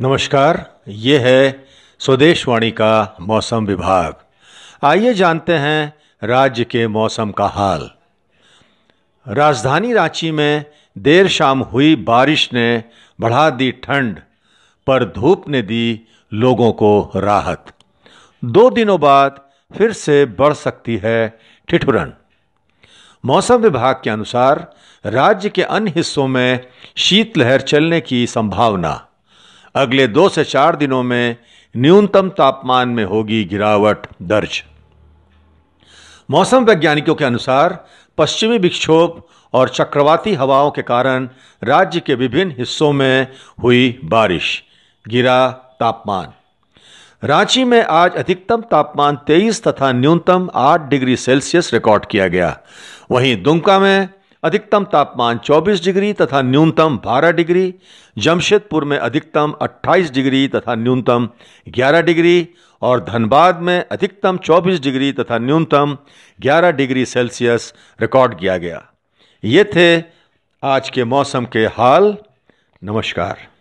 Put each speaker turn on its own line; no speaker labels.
नमस्कार ये है स्वदेशवाणी का मौसम विभाग आइए जानते हैं राज्य के मौसम का हाल राजधानी रांची में देर शाम हुई बारिश ने बढ़ा दी ठंड पर धूप ने दी लोगों को राहत दो दिनों बाद फिर से बढ़ सकती है ठिठुरन मौसम विभाग के अनुसार राज्य के अन्य हिस्सों में शीतलहर चलने की संभावना अगले दो से चार दिनों में न्यूनतम तापमान में होगी गिरावट दर्ज मौसम वैज्ञानिकों के अनुसार पश्चिमी विक्षोभ और चक्रवाती हवाओं के कारण राज्य के विभिन्न हिस्सों में हुई बारिश गिरा तापमान रांची में आज अधिकतम तापमान 23 तथा न्यूनतम 8 डिग्री सेल्सियस रिकॉर्ड किया गया वहीं दुमका में अधिकतम तापमान 24 डिग्री तथा न्यूनतम 12 डिग्री जमशेदपुर में अधिकतम 28 डिग्री तथा न्यूनतम 11 डिग्री और धनबाद में अधिकतम 24 डिग्री तथा न्यूनतम 11 डिग्री सेल्सियस रिकॉर्ड किया गया ये थे आज के मौसम के हाल नमस्कार